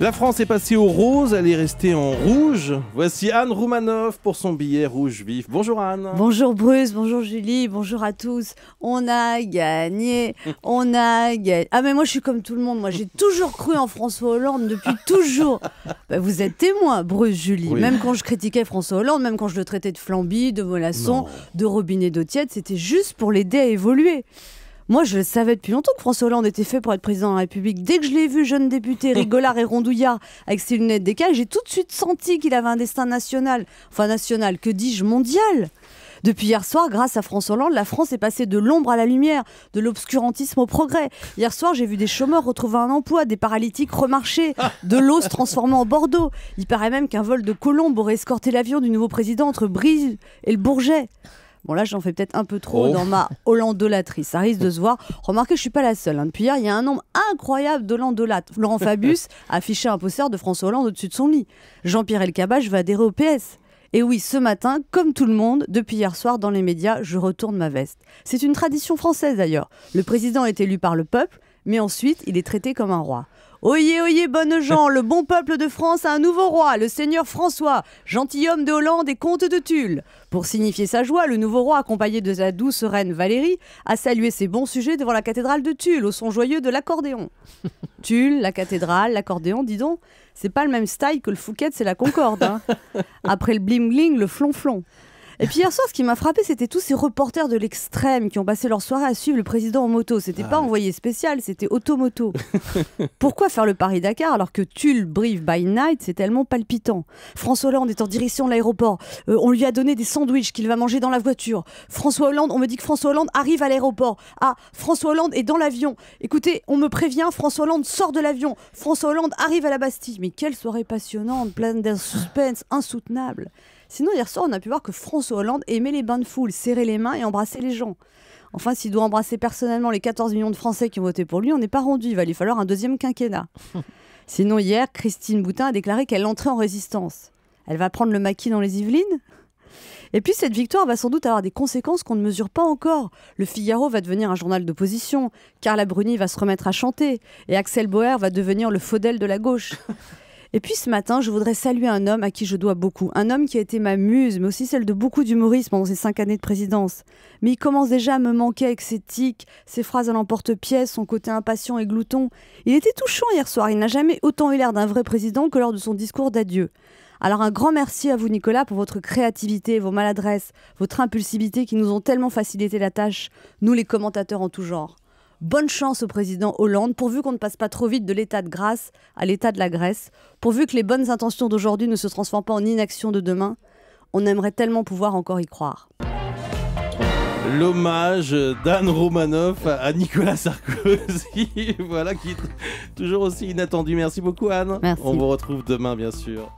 La France est passée au rose, elle est restée en rouge. Voici Anne Roumanoff pour son billet rouge vif. Bonjour Anne. Bonjour Bruce, bonjour Julie, bonjour à tous. On a gagné, on a gagné. Ah mais moi je suis comme tout le monde, moi j'ai toujours cru en François Hollande depuis toujours. Bah, vous êtes témoin Bruce, Julie. Même quand je critiquais François Hollande, même quand je le traitais de flambi, de molasson, de robinet d'eau tiède, c'était juste pour l'aider à évoluer. Moi, je savais depuis longtemps que François Hollande était fait pour être président de la République. Dès que je l'ai vu, jeune député, rigolard et rondouillard, avec ses lunettes décalées, j'ai tout de suite senti qu'il avait un destin national. Enfin, national, que dis-je, mondial. Depuis hier soir, grâce à François Hollande, la France est passée de l'ombre à la lumière, de l'obscurantisme au progrès. Hier soir, j'ai vu des chômeurs retrouver un emploi, des paralytiques remarcher, de l'eau se transformer en Bordeaux. Il paraît même qu'un vol de colombes aurait escorté l'avion du nouveau président entre Brise et le Bourget. Bon, là, j'en fais peut-être un peu trop oh. dans ma hollandolatrice. Ça risque de se voir. Remarquez, je suis pas la seule. Hein. Depuis hier, il y a un nombre incroyable d'hollandolates. Laurent Fabius affiché un poster de François Hollande au-dessus de son lit. Jean-Pierre Elkabbach va adhérer au PS. Et oui, ce matin, comme tout le monde, depuis hier soir dans les médias, je retourne ma veste. C'est une tradition française d'ailleurs. Le président est élu par le peuple mais ensuite il est traité comme un roi. Oyez, oyez, bonnes gens, le bon peuple de France a un nouveau roi, le seigneur François, gentilhomme de Hollande et comte de Tulle. Pour signifier sa joie, le nouveau roi, accompagné de sa douce reine Valérie, a salué ses bons sujets devant la cathédrale de Tulle, au son joyeux de l'accordéon. Tulle, la cathédrale, l'accordéon, dis donc, c'est pas le même style que le Fouquet, c'est la Concorde. Hein. Après le bling-bling, le flonflon. Et puis hier soir, ce qui m'a frappé, c'était tous ces reporters de l'extrême qui ont passé leur soirée à suivre le président en moto. C'était ah pas envoyé spécial, c'était automoto. Pourquoi faire le Paris-Dakar alors que Tulle, Brive, by Night, c'est tellement palpitant François Hollande est en direction de l'aéroport. Euh, on lui a donné des sandwichs qu'il va manger dans la voiture. François Hollande, on me dit que François Hollande arrive à l'aéroport. Ah, François Hollande est dans l'avion. Écoutez, on me prévient, François Hollande sort de l'avion. François Hollande arrive à la Bastille. Mais quelle soirée passionnante, pleine d'un suspense insoutenable. Sinon, hier soir, on a pu voir que François Hollande aimait les bains de foule, serrer les mains et embrasser les gens. Enfin, s'il doit embrasser personnellement les 14 millions de Français qui ont voté pour lui, on n'est pas rendu. Il va lui falloir un deuxième quinquennat. Sinon, hier, Christine Boutin a déclaré qu'elle entrait en résistance. Elle va prendre le maquis dans les Yvelines et puis cette victoire va sans doute avoir des conséquences qu'on ne mesure pas encore. Le Figaro va devenir un journal d'opposition, Carla Bruni va se remettre à chanter, et Axel Boer va devenir le faudel de la gauche. Et puis ce matin, je voudrais saluer un homme à qui je dois beaucoup. Un homme qui a été ma muse, mais aussi celle de beaucoup d'humoristes pendant ces cinq années de présidence. Mais il commence déjà à me manquer avec ses tics, ses phrases à l'emporte-pièce, son côté impatient et glouton. Il était touchant hier soir. Il n'a jamais autant eu l'air d'un vrai président que lors de son discours d'adieu. Alors un grand merci à vous Nicolas pour votre créativité, vos maladresses, votre impulsivité qui nous ont tellement facilité la tâche, nous les commentateurs en tout genre. Bonne chance au président Hollande, pourvu qu'on ne passe pas trop vite de l'état de grâce à l'état de la Grèce, pourvu que les bonnes intentions d'aujourd'hui ne se transforment pas en inaction de demain. On aimerait tellement pouvoir encore y croire. L'hommage d'Anne Romanoff à Nicolas Sarkozy, voilà qui est toujours aussi inattendu. Merci beaucoup Anne. On vous retrouve demain bien sûr.